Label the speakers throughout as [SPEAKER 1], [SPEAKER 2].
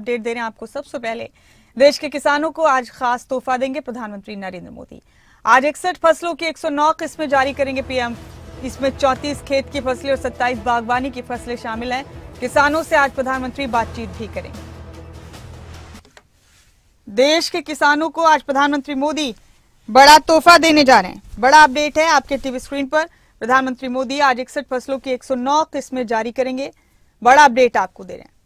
[SPEAKER 1] update दे रहे हैं आपको सबसे पहले देश के किसानों को आज खास तोहफा देंगे प्रधानमंत्री नरेंद्र मोदी आज इकसठ फसलों की 109 किस्में जारी करेंगे पीएम इसमें 34 खेत की फसलें और 27 बागवानी की फसलें शामिल हैं किसानों से आज प्रधानमंत्री बातचीत भी करेंगे देश के किसानों को आज प्रधानमंत्री मोदी बड़ा तोहफा देने जा रहे हैं बड़ा अपडेट है आपके टीवी स्क्रीन पर प्रधानमंत्री मोदी आज इकसठ फसलों की एक किस्में जारी करेंगे बड़ा अपडेट आपको दे रहे हैं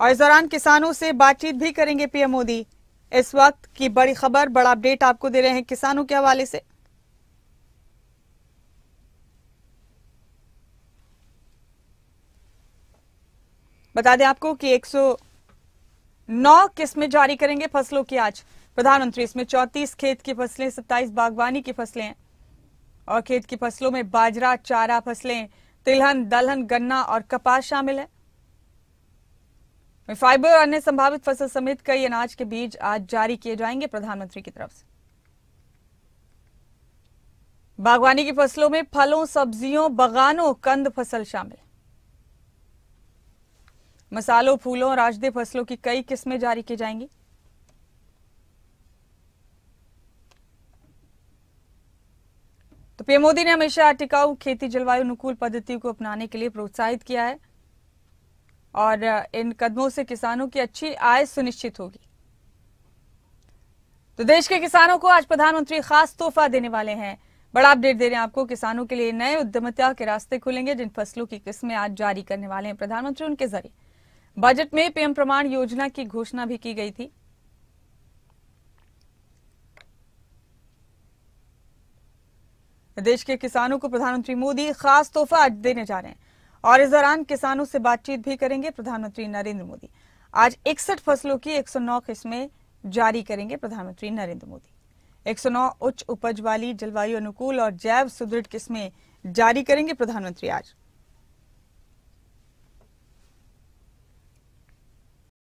[SPEAKER 1] और इस दौरान किसानों से बातचीत भी करेंगे पीएम मोदी इस वक्त की बड़ी खबर बड़ा अपडेट आपको दे रहे हैं किसानों के हवाले से बता दें आपको कि 109 किस्में जारी करेंगे फसलों की आज प्रधानमंत्री इसमें 34 खेत की फसलें 27 बागवानी की फसलें हैं और खेत की फसलों में बाजरा चारा फसलें तिलहन दलहन गन्ना और कपास शामिल है फाइबर और अन्य संभावित फसल समेत कई अनाज के बीज आज जारी किए जाएंगे प्रधानमंत्री की तरफ से बागवानी की फसलों में फलों सब्जियों बगानों कंद फसल शामिल मसालों फूलों और आजदे फसलों की कई किस्में जारी की जाएंगी तो पीएम मोदी ने हमेशा टिकाऊ खेती जलवायु अनुकूल पद्धति को अपनाने के लिए प्रोत्साहित किया है और इन कदमों से किसानों की अच्छी आय सुनिश्चित होगी तो देश के किसानों को आज प्रधानमंत्री खास तोहफा देने वाले हैं बड़ा अपडेट दे रहे हैं आपको किसानों के लिए नए उद्यमिता के रास्ते खुलेंगे जिन फसलों की किस्में आज जारी करने वाले हैं प्रधानमंत्री उनके जरिए बजट में पीएम प्रमाण योजना की घोषणा भी की गई थी देश के किसानों को प्रधानमंत्री मोदी खास तोहफा आज देने जा रहे हैं और इस दौरान किसानों से बातचीत भी करेंगे प्रधानमंत्री नरेंद्र मोदी आज इकसठ फसलों की 109 किस्में जारी करेंगे प्रधानमंत्री नरेंद्र मोदी 109 उच्च उपज वाली जलवायु अनुकूल और जैव सुदृढ़ किस्में जारी करेंगे प्रधानमंत्री आज